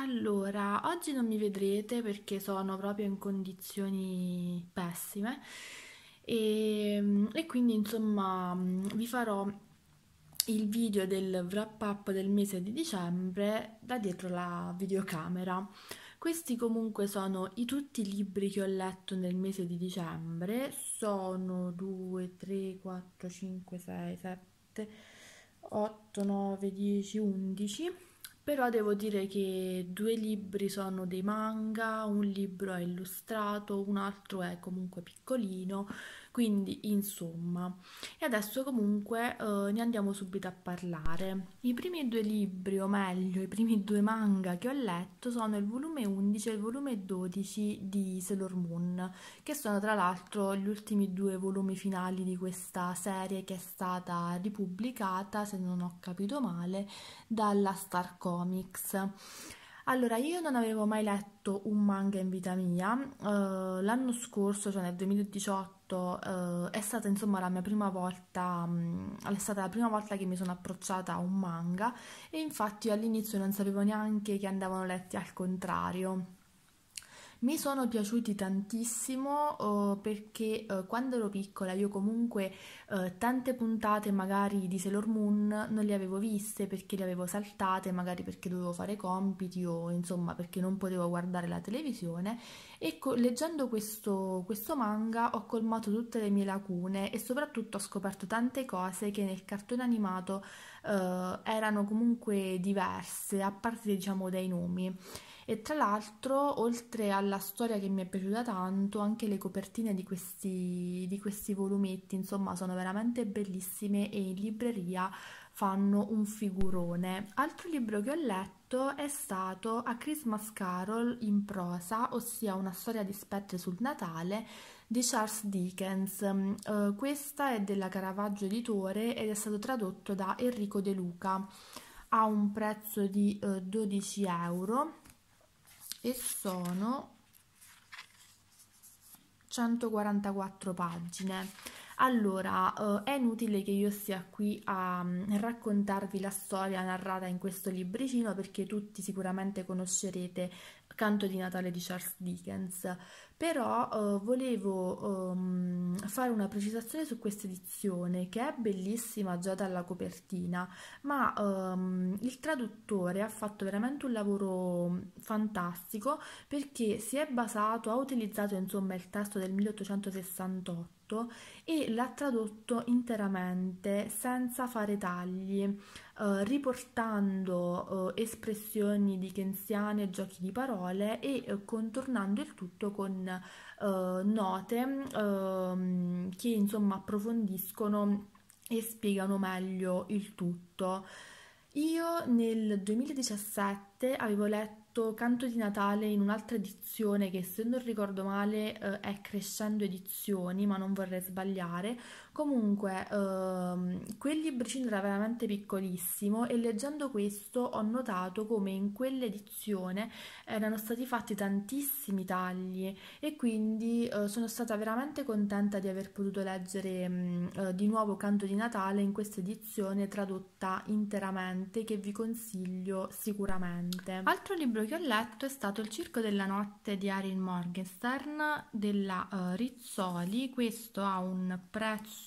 Allora, oggi non mi vedrete perché sono proprio in condizioni pessime e, e quindi insomma vi farò il video del wrap up del mese di dicembre da dietro la videocamera. Questi comunque sono i, tutti i libri che ho letto nel mese di dicembre, sono 2, 3, 4, 5, 6, 7, 8, 9, 10, 11 però devo dire che due libri sono dei manga, un libro è illustrato, un altro è comunque piccolino, quindi insomma. E adesso comunque eh, ne andiamo subito a parlare. I primi due libri, o meglio, i primi due manga che ho letto sono il volume 11 e il volume 12 di Sailor Moon, che sono tra l'altro gli ultimi due volumi finali di questa serie che è stata ripubblicata, se non ho capito male, dalla Starco Comics. Allora, io non avevo mai letto un manga in vita mia, uh, l'anno scorso, cioè nel 2018, uh, eh, è stata insomma la mia prima volta, um, è stata la prima volta che mi sono approcciata a un manga e infatti all'inizio non sapevo neanche che andavano letti al contrario mi sono piaciuti tantissimo uh, perché uh, quando ero piccola io comunque uh, tante puntate magari di Sailor Moon non le avevo viste perché le avevo saltate, magari perché dovevo fare compiti o insomma perché non potevo guardare la televisione e co- leggendo questo, questo manga ho colmato tutte le mie lacune e soprattutto ho scoperto tante cose che nel cartone animato erano comunque diverse, a parte diciamo dai nomi. E tra l'altro, oltre alla storia che mi è piaciuta tanto, anche le copertine di questi, di questi volumetti, insomma, sono veramente bellissime e in libreria fanno un figurone. Altro libro che ho letto è stato A Christmas Carol in prosa, ossia una storia di spettri sul Natale di Charles Dickens. Uh, questa è della Caravaggio Editore ed è stato tradotto da Enrico De Luca. Ha un prezzo di uh, eh, 12 euro e sono 144 pagine. Allora, eh, è inutile che io sia qui a mm, raccontarvi la storia narrata in questo libricino perché tutti sicuramente conoscerete Canto di Natale di Charles Dickens, però eh, volevo um, fare una precisazione su questa edizione che è bellissima già dalla copertina, ma um, il traduttore ha fatto veramente un lavoro mm, fantastico perché si è basato, ha utilizzato insomma il testo del 1868 e l'ha tradotto interamente senza fare tagli. Eh, riportando eh, espressioni di e giochi di parole e eh, contornando il tutto con eh, note ehm, che insomma approfondiscono e spiegano meglio il tutto. Io nel 2017 avevo letto Canto di Natale in un'altra edizione che se non ricordo male eh, è Crescendo Edizioni, ma non vorrei sbagliare, Comunque, ehm, quel libricino era veramente piccolissimo e leggendo questo ho notato come in quell'edizione erano stati fatti tantissimi tagli e quindi eh, sono stata veramente contenta di aver potuto leggere mh, mm, eh, di nuovo Canto di Natale in questa edizione tradotta interamente che vi consiglio sicuramente. Altro libro che ho letto è stato Il Circo della Notte di Arin Morgenstern della eh, Rizzoli, questo ha un prezzo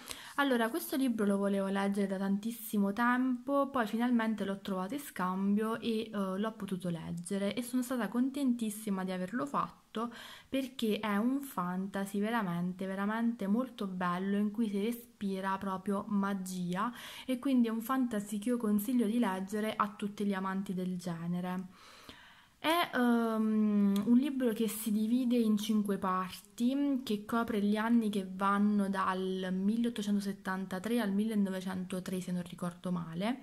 Allora, questo libro lo volevo leggere da tantissimo tempo, poi finalmente l'ho trovato in scambio e uh, l'ho potuto leggere e sono stata contentissima di averlo fatto perché è un fantasy veramente, veramente molto bello in cui si respira proprio magia e quindi è un fantasy che io consiglio di leggere a tutti gli amanti del genere. È um, un libro che si divide in cinque parti, che copre gli anni che vanno dal 1873 al 1903, se non ricordo male,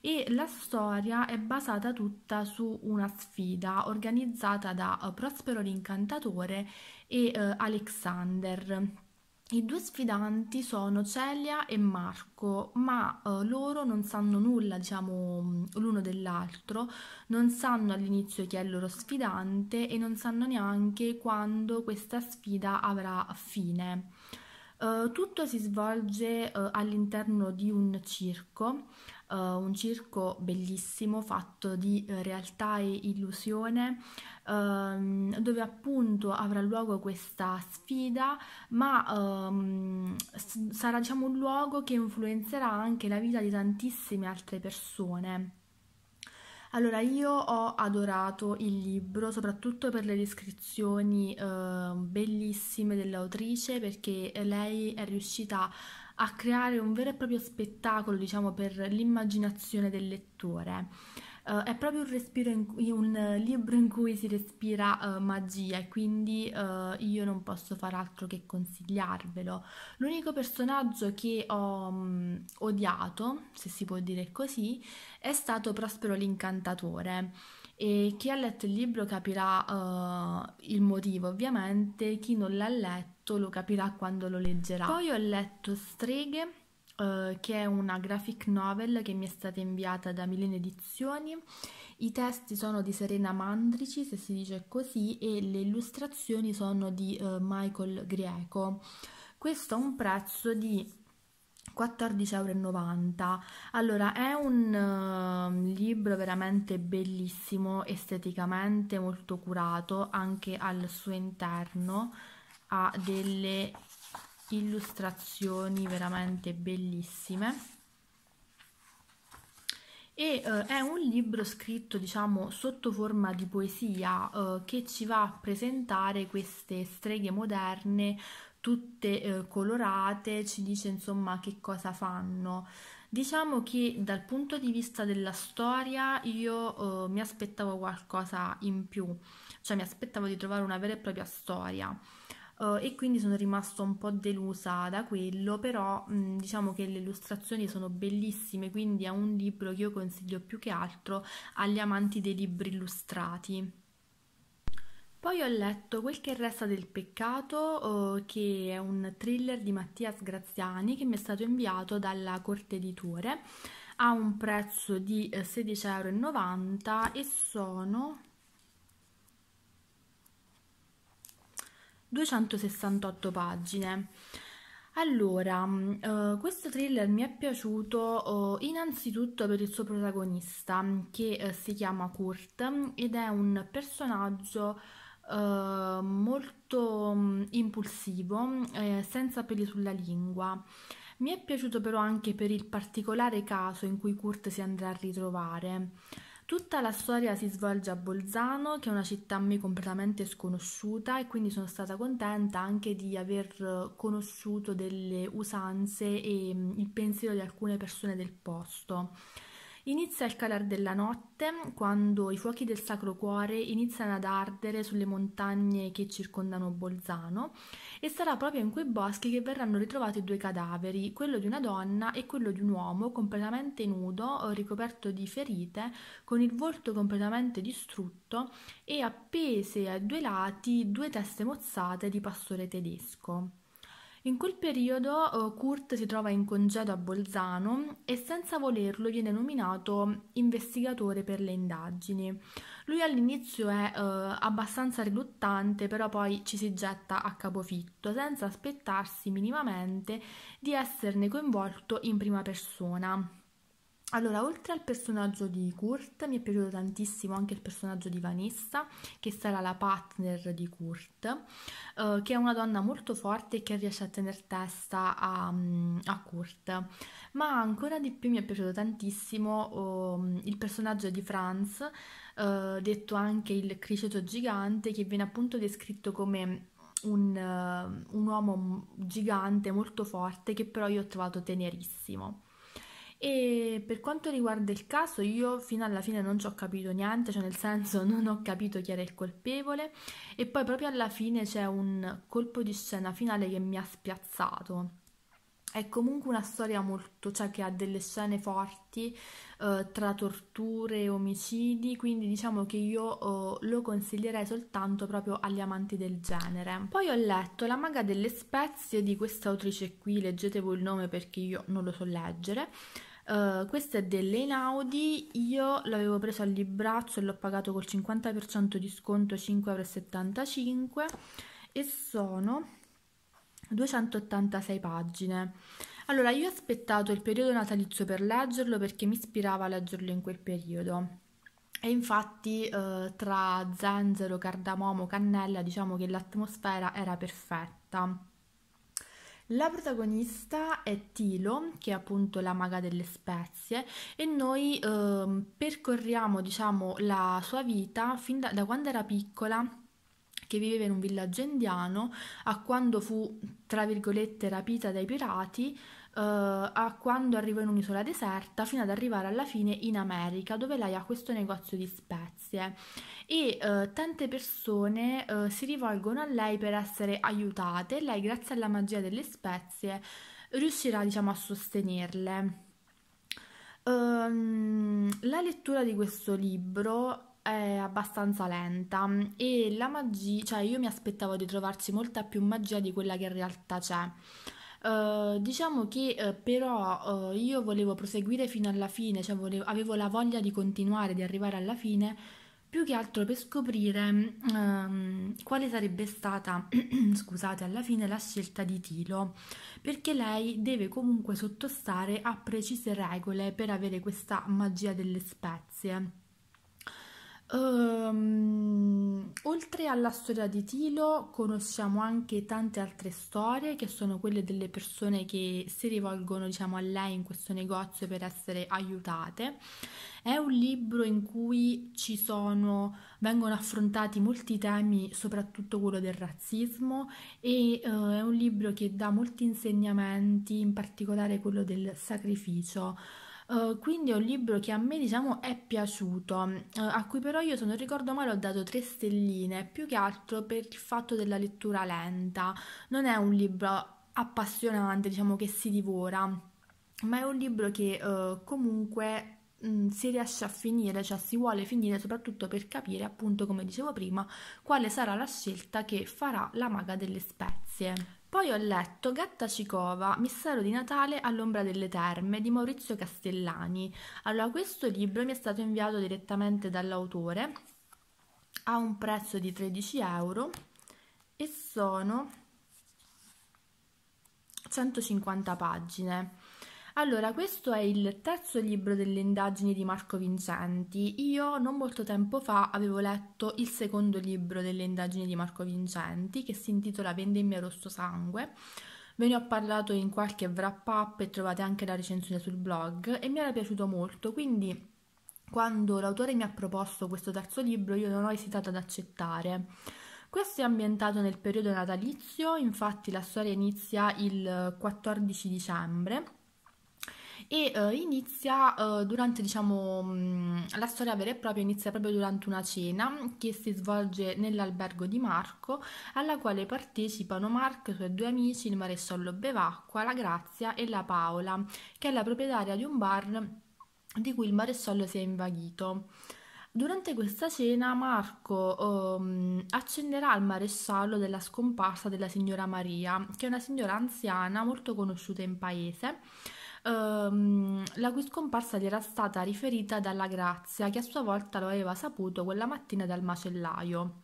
e la storia è basata tutta su una sfida organizzata da eh, Prospero l'incantatore e uh, Alexander i due sfidanti sono Celia e Marco, ma eh, loro non sanno nulla, diciamo, mm, l'uno dell'altro, non sanno all'inizio chi è il loro sfidante e non sanno neanche quando questa sfida avrà fine. Eh, tutto si svolge eh, all'interno di un circo uh, un circo bellissimo fatto di eh, realtà e illusione um, dove appunto avrà luogo questa sfida ma um, s- sarà diciamo un luogo che influenzerà anche la vita di tantissime altre persone. Allora, io ho adorato il libro, soprattutto per le descrizioni eh, bellissime dell'autrice, perché lei è riuscita a creare un vero e proprio spettacolo, diciamo, per l'immaginazione del lettore. Uh, è proprio un, respiro in un libro in cui si respira uh, magia e quindi uh, io non posso far altro che consigliarvelo. L'unico personaggio che ho um, odiato, se si può dire così, è stato Prospero l'incantatore e chi ha letto il libro capirà uh, il motivo, ovviamente chi non l'ha letto lo capirà quando lo leggerà. Poi ho letto Streghe, uh, che è una graphic novel che mi è stata inviata da Milene Edizioni. I testi sono di Serena Mandrici, se si dice così, e le illustrazioni sono di uh, Michael Grieco. Questo ha un prezzo di 14,90€. Allora, è un uh, libro veramente bellissimo, esteticamente molto curato, anche al suo interno ha delle illustrazioni veramente bellissime. E uh, è un libro scritto, diciamo, sotto forma di poesia uh, che ci va a presentare queste streghe moderne tutte eh, colorate, ci dice insomma che cosa fanno. Diciamo che dal punto di vista della storia io eh, mi aspettavo qualcosa in più, cioè mi aspettavo di trovare una vera e propria storia. Uh, e quindi sono rimasta un po' delusa da quello, però mh, mm, diciamo che le illustrazioni sono bellissime, quindi è un libro che io consiglio più che altro agli amanti dei libri illustrati. Poi ho letto Quel che resta del peccato, eh, che è un thriller di Mattias Graziani che mi è stato inviato dalla Corte Editore a un prezzo di 16,90 eh, euro e sono 268 pagine. Allora, uh, questo thriller mi è piaciuto uh, innanzitutto per il suo protagonista che uh, si chiama Kurt mm, ed è un personaggio eh, molto mm, impulsivo, eh, senza peli sulla lingua. Mi è piaciuto però anche per il particolare caso in cui Kurt si andrà a ritrovare. Tutta la storia si svolge a Bolzano, che è una città a me completamente sconosciuta e quindi sono stata contenta anche di aver conosciuto delle usanze e mm, il pensiero di alcune persone del posto. Inizia il calar della notte, quando i fuochi del Sacro Cuore iniziano ad ardere sulle montagne che circondano Bolzano, e sarà proprio in quei boschi che verranno ritrovati due cadaveri, quello di una donna e quello di un uomo completamente nudo, ricoperto di ferite, con il volto completamente distrutto e appese ai due lati due teste mozzate di pastore tedesco. In quel periodo eh, Kurt si trova in congedo a Bolzano e senza volerlo viene nominato investigatore per le indagini. Lui all'inizio è eh, abbastanza riluttante, però poi ci si getta a capofitto, senza aspettarsi minimamente di esserne coinvolto in prima persona. Allora, oltre al personaggio di Kurt, mi è piaciuto tantissimo anche il personaggio di Vanessa, che sarà la partner di Kurt, eh, che è una donna molto forte e che riesce a tenere testa a, mm, a, Kurt. Ma ancora di più mi è piaciuto tantissimo oh, il personaggio di Franz, eh, detto anche il criceto gigante, che viene appunto descritto come un, eh, un uomo gigante molto forte, che però io ho trovato tenerissimo. E per quanto riguarda il caso, io fino alla fine non ci ho capito niente, cioè nel senso non ho capito chi era il colpevole e poi proprio alla fine c'è un colpo di scena finale che mi ha spiazzato. È comunque una storia molto, cioè che ha delle scene forti eh, tra torture e omicidi, quindi diciamo che io eh, lo consiglierei soltanto proprio agli amanti del genere. Poi ho letto La maga delle spezie di questa autrice qui, leggete voi il nome perché io non lo so leggere, questo eh, questa è dell'Einaudi, io l'avevo preso al libraccio e l'ho pagato col 50% di sconto 5,75€ e sono 286 pagine. Allora, io ho aspettato il periodo natalizio per leggerlo perché mi ispirava a leggerlo in quel periodo. E infatti eh, tra zenzero, cardamomo, cannella diciamo che l'atmosfera era perfetta. La protagonista è Tilo, che è appunto la maga delle spezie, e noi eh, percorriamo diciamo, la sua vita fin da, da quando era piccola che viveva in un villaggio indiano a quando fu, tra virgolette, rapita dai pirati eh, a quando arriva in un'isola deserta fino ad arrivare alla fine in America dove lei ha questo negozio di spezie e uh, tante persone uh, si rivolgono a lei per essere aiutate e lei grazie alla magia delle spezie riuscirà diciamo a sostenerle. Um, la lettura di questo libro è abbastanza lenta e la magia, cioè io mi aspettavo di trovarci molta più magia di quella che in realtà c'è. Eh, diciamo che uh, però uh, io volevo proseguire fino alla fine, cioè volevo, avevo la voglia di continuare, di arrivare alla fine, più che altro per scoprire ehm, quale sarebbe stata, scusate, alla fine la scelta di Tilo, perché lei deve comunque sottostare a precise regole per avere questa magia delle spezie. Um, oltre alla storia di Tilo, conosciamo anche tante altre storie che sono quelle delle persone che si rivolgono, diciamo, a lei in questo negozio per essere aiutate. È un libro in cui ci sono, vengono affrontati molti temi, soprattutto quello del razzismo, e uh, è un libro che dà molti insegnamenti, in particolare quello del sacrificio. Eh, quindi è un libro che a me diciamo è piaciuto, uh, a cui però io se non ricordo male ho dato tre stelline, più che altro per il fatto della lettura lenta. Non è un libro appassionante, diciamo che si divora, ma è un libro che uh, comunque mm, si riesce a finire, cioè si vuole finire soprattutto per capire, appunto, come dicevo prima, quale sarà la scelta che farà la maga delle spezie. Poi ho letto Gatta Cicova, Mistero di Natale all'ombra delle terme di Maurizio Castellani. Allora, questo libro mi è stato inviato direttamente dall'autore a un prezzo di 13 euro e sono 150 pagine. Allora, questo è il terzo libro delle indagini di Marco Vincenti. Io non molto tempo fa avevo letto il secondo libro delle indagini di Marco Vincenti che si intitola Vendemmia Rosso Sangue. Ve ne ho parlato in qualche wrap up e trovate anche la recensione sul blog e mi era piaciuto molto, quindi quando l'autore mi ha proposto questo terzo libro io non ho esitato ad accettare. Questo è ambientato nel periodo natalizio, infatti la storia inizia il 14 dicembre e eh, inizia eh, durante diciamo mh, mm, la storia vera e propria inizia proprio durante una cena che si svolge nell'albergo di Marco alla quale partecipano Marco, i suoi due amici, il maresciallo Bevacqua, la Grazia e la Paola che è la proprietaria di un bar di cui il maresciallo si è invaghito. Durante questa cena Marco um, ehm, accenderà al maresciallo della scomparsa della signora Maria, che è una signora anziana molto conosciuta in paese, ehm, la cui scomparsa gli era stata riferita dalla Grazia, che a sua volta lo aveva saputo quella mattina dal macellaio.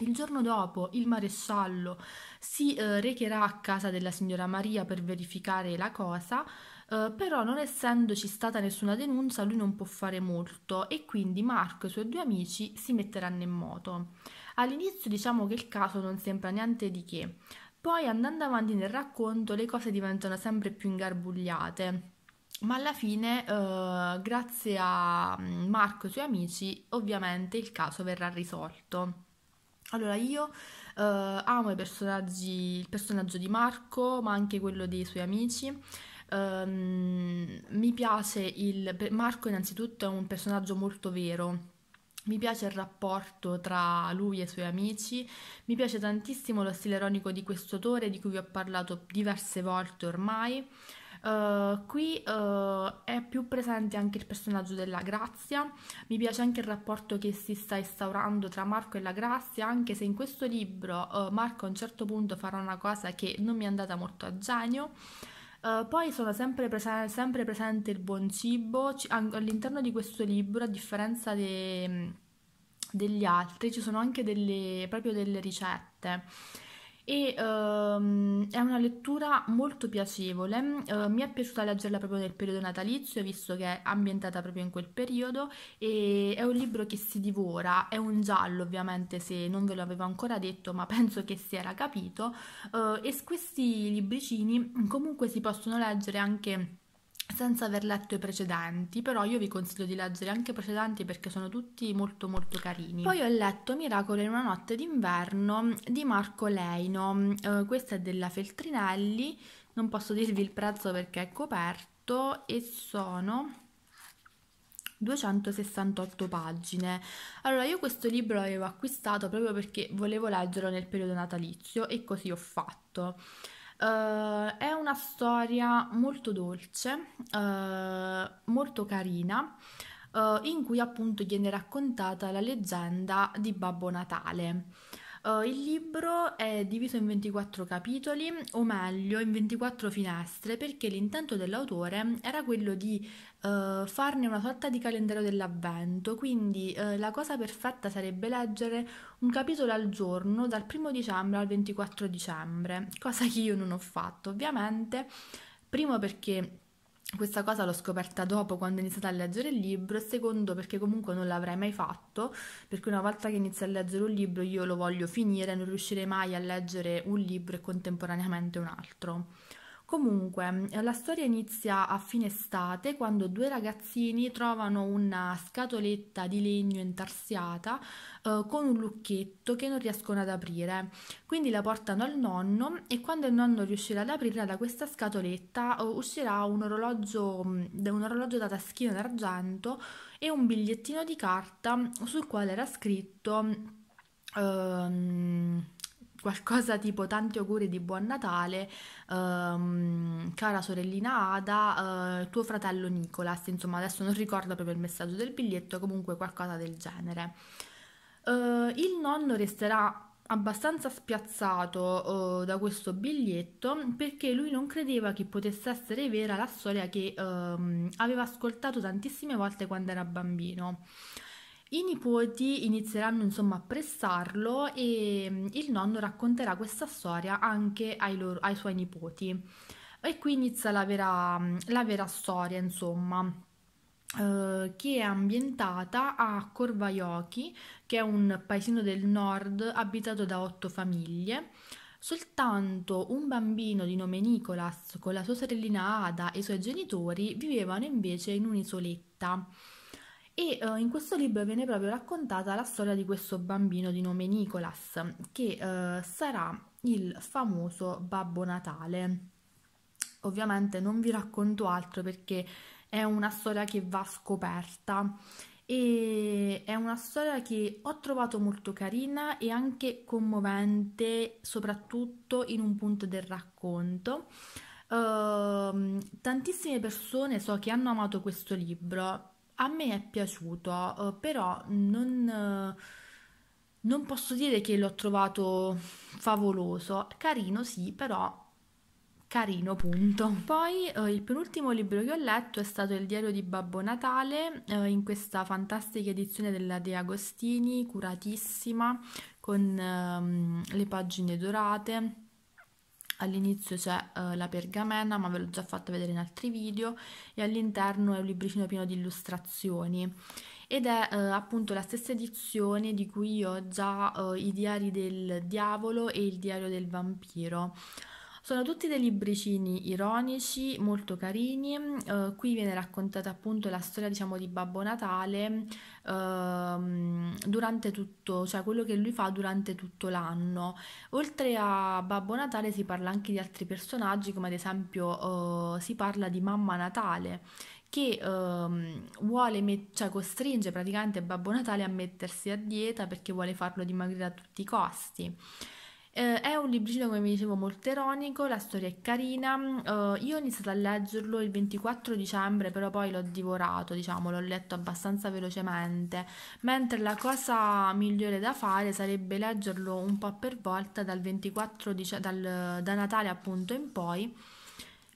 Il giorno dopo il maresciallo si eh, recherà a casa della signora Maria per verificare la cosa, eh, però non essendoci stata nessuna denuncia lui non può fare molto e quindi Marco e i suoi due amici si metteranno in moto. All'inizio diciamo che il caso non sembra niente di che, poi andando avanti nel racconto le cose diventano sempre più ingarbugliate, ma alla fine, eh, grazie a mm, Marco e i suoi amici, ovviamente il caso verrà risolto. Allora, io eh, amo il personaggio di Marco, ma anche quello dei suoi amici. Um, mi piace il Marco innanzitutto è un personaggio molto vero mi piace il rapporto tra lui e i suoi amici, mi piace tantissimo lo stile ironico di questo autore di cui vi ho parlato diverse volte ormai. Uh, qui uh, è più presente anche il personaggio della Grazia, mi piace anche il rapporto che si sta instaurando tra Marco e la Grazia, anche se in questo libro uh, Marco a un certo punto farà una cosa che non mi è andata molto a genio. Eh, poi sono sempre, presen- sempre, presente il buon cibo, C- all'interno di questo libro, a differenza de- degli altri, ci sono anche delle, proprio delle ricette e ehm, è una lettura molto piacevole, eh, mi è piaciuta leggerla proprio nel periodo natalizio visto che è ambientata proprio in quel periodo e è un libro che si divora, è un giallo ovviamente se non ve lo avevo ancora detto ma penso che si era capito eh, e questi libricini comunque si possono leggere anche senza aver letto i precedenti, però io vi consiglio di leggere anche i precedenti perché sono tutti molto molto carini. Poi ho letto Miracolo in una notte d'inverno di Marco Leino, eh, questa è della Feltrinelli, non posso dirvi il prezzo perché è coperto e sono 268 pagine. Allora, io questo libro l'avevo acquistato proprio perché volevo leggerlo nel periodo natalizio e così ho fatto. Uh, è una storia molto dolce, uh, molto carina, uh, in cui appunto viene raccontata la leggenda di Babbo Natale. Uh, il libro è diviso in 24 capitoli, o meglio in 24 finestre, perché l'intento dell'autore era quello di uh, farne una sorta di calendario dell'avvento, quindi uh, la cosa perfetta sarebbe leggere un capitolo al giorno dal 1 dicembre al 24 dicembre, cosa che io non ho fatto ovviamente, primo perché questa cosa l'ho scoperta dopo quando ho iniziato a leggere il libro, secondo perché comunque non l'avrei mai fatto, perché una volta che inizio a leggere un libro io lo voglio finire, non riuscirei mai a leggere un libro e contemporaneamente un altro. Comunque, eh, la storia inizia a fine estate quando due ragazzini trovano una scatoletta di legno intarsiata eh, con un lucchetto che non riescono ad aprire. Quindi la portano al nonno e quando il nonno riuscirà ad aprirla da questa scatoletta eh, uscirà un orologio, mm, un orologio da taschino d'argento e un bigliettino di carta sul quale era scritto... Ehm, qualcosa tipo tanti auguri di buon Natale, ehm, cara sorellina Ada, eh, tuo fratello Nicolas, insomma adesso non ricordo proprio il messaggio del biglietto, comunque qualcosa del genere. Eh, il nonno resterà abbastanza spiazzato uh, da questo biglietto perché lui non credeva che potesse essere vera la storia che um, aveva ascoltato tantissime volte quando era bambino. I nipoti inizieranno insomma a pressarlo e mm, il nonno racconterà questa storia anche ai, loro, ai suoi nipoti. E qui inizia la vera, mm, la vera storia, insomma, eh, che è ambientata a Corvaiochi, che è un paesino del nord abitato da otto famiglie. Soltanto un bambino di nome Nicolas con la sua sorellina Ada e i suoi genitori vivevano invece in un'isoletta e uh, in questo libro viene proprio raccontata la storia di questo bambino di nome Nicolas che uh, sarà il famoso Babbo Natale. Ovviamente non vi racconto altro perché è una storia che va scoperta e è una storia che ho trovato molto carina e anche commovente, soprattutto in un punto del racconto. Uh, tantissime persone so che hanno amato questo libro, a me è piaciuto, eh, però non, eh, non posso dire che l'ho trovato favoloso. Carino sì, però carino punto. Poi eh, il penultimo libro che ho letto è stato Il diario di Babbo Natale, in questa fantastica edizione della De Agostini, curatissima, con ehm, le pagine dorate All'inizio c'è uh, la pergamena, ma ve l'ho già fatto vedere in altri video, e all'interno è un libricino pieno di illustrazioni. Ed è uh, appunto la stessa edizione di cui ho già uh, i diari del diavolo e il diario del vampiro. Sono tutti dei libricini ironici, molto carini, eh, qui viene raccontata appunto la storia diciamo di Babbo Natale eh, durante tutto, cioè quello che lui fa durante tutto l'anno. Oltre a Babbo Natale si parla anche di altri personaggi come ad esempio eh, si parla di Mamma Natale che ehm, vuole met- cioè costringe praticamente Babbo Natale a mettersi a dieta perché vuole farlo dimagrire a tutti i costi. Eh, è un libricino, come vi dicevo, molto ironico, la storia è carina. Eh, io ho iniziato a leggerlo il 24 dicembre, però poi l'ho divorato, diciamo, l'ho letto abbastanza velocemente. Mentre la cosa migliore da fare sarebbe leggerlo un po' per volta dal 24 dic- dal, da Natale appunto in poi,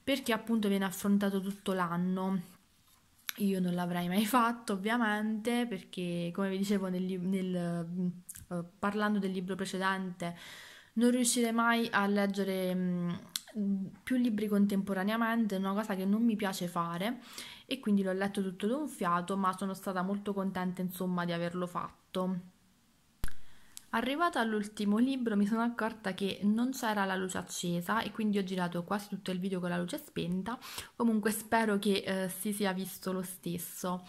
perché appunto viene affrontato tutto l'anno. Io non l'avrei mai fatto ovviamente perché come vi dicevo nel, nel, eh, parlando del libro precedente non riuscirei mai a leggere mh, più libri contemporaneamente è una cosa che non mi piace fare e quindi l'ho letto tutto d'un fiato, ma sono stata molto contenta insomma di averlo fatto. Arrivata all'ultimo libro mi sono accorta che non c'era la luce accesa e quindi ho girato quasi tutto il video con la luce spenta, comunque spero che eh, si sia visto lo stesso.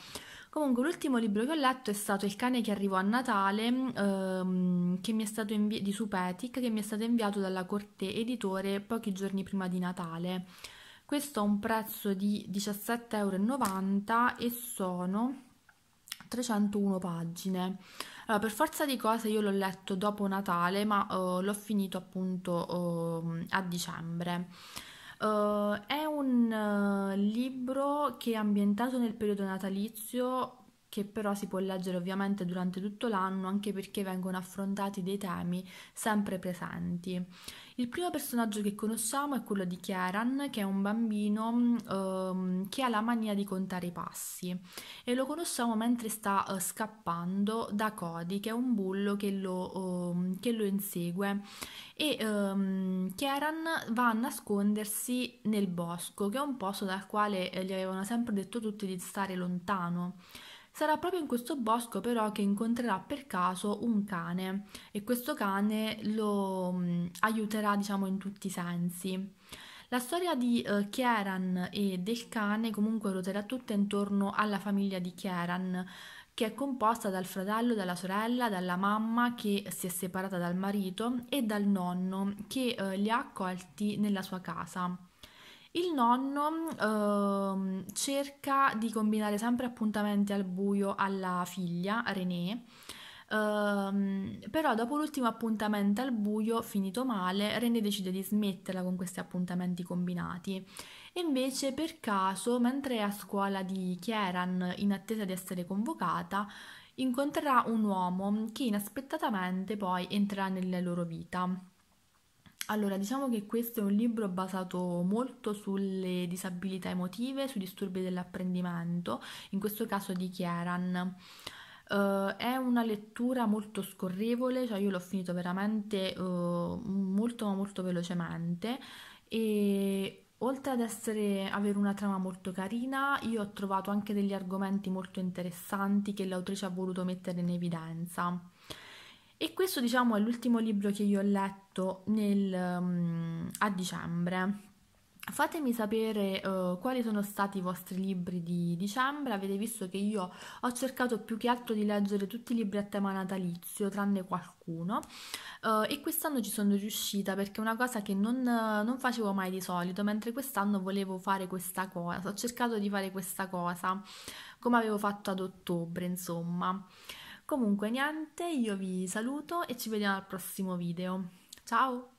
Comunque l'ultimo libro che ho letto è stato Il cane che arrivò a Natale ehm, invi- di Supetic che mi è stato inviato dalla Corte Editore pochi giorni prima di Natale. Questo ha un prezzo di 17,90 euro e sono 301 pagine. Allora, per forza di cose io l'ho letto dopo Natale ma eh, l'ho finito appunto eh, a dicembre. Uh, è un uh, libro che è ambientato nel periodo natalizio, che però si può leggere ovviamente durante tutto l'anno, anche perché vengono affrontati dei temi sempre presenti. Il primo personaggio che conosciamo è quello di Kieran, che è un bambino ehm, che ha la mania di contare i passi e lo conosciamo mentre sta eh, scappando da Cody, che è un bullo che lo, ehm, che lo insegue. E ehm, Kieran va a nascondersi nel bosco, che è un posto dal quale eh, gli avevano sempre detto tutti di stare lontano. Sarà proprio in questo bosco però che incontrerà per caso un cane e questo cane lo mh, mm, aiuterà diciamo in tutti i sensi. La storia di eh, Kieran e del cane comunque ruoterà tutta intorno alla famiglia di Kieran che è composta dal fratello, dalla sorella, dalla mamma che si è separata dal marito e dal nonno che eh, li ha accolti nella sua casa. Il nonno eh, cerca di combinare sempre appuntamenti al buio alla figlia, René, Uh, ehm, però dopo l'ultimo appuntamento al buio, finito male, René decide di smetterla con questi appuntamenti combinati. E invece, per caso, mentre è a scuola di Kieran in attesa di essere convocata, incontrerà un uomo che inaspettatamente poi entrerà nella loro vita. Allora, diciamo che questo è un libro basato molto sulle disabilità emotive, sui disturbi dell'apprendimento, in questo caso di Kieran. Uh, eh, è una lettura molto scorrevole, cioè io l'ho finito veramente uh, molto molto velocemente e oltre ad essere, avere una trama molto carina, io ho trovato anche degli argomenti molto interessanti che l'autrice ha voluto mettere in evidenza. E questo diciamo è l'ultimo libro che io ho letto nel, um, a dicembre. Fatemi sapere uh, quali sono stati i vostri libri di dicembre, avete visto che io ho cercato più che altro di leggere tutti i libri a tema natalizio, tranne qualcuno, uh, e quest'anno ci sono riuscita perché è una cosa che non, non, facevo mai di solito, mentre quest'anno volevo fare questa cosa, ho cercato di fare questa cosa come avevo fatto ad ottobre, insomma. Comunque niente, io vi saluto e ci vediamo al prossimo video. Ciao!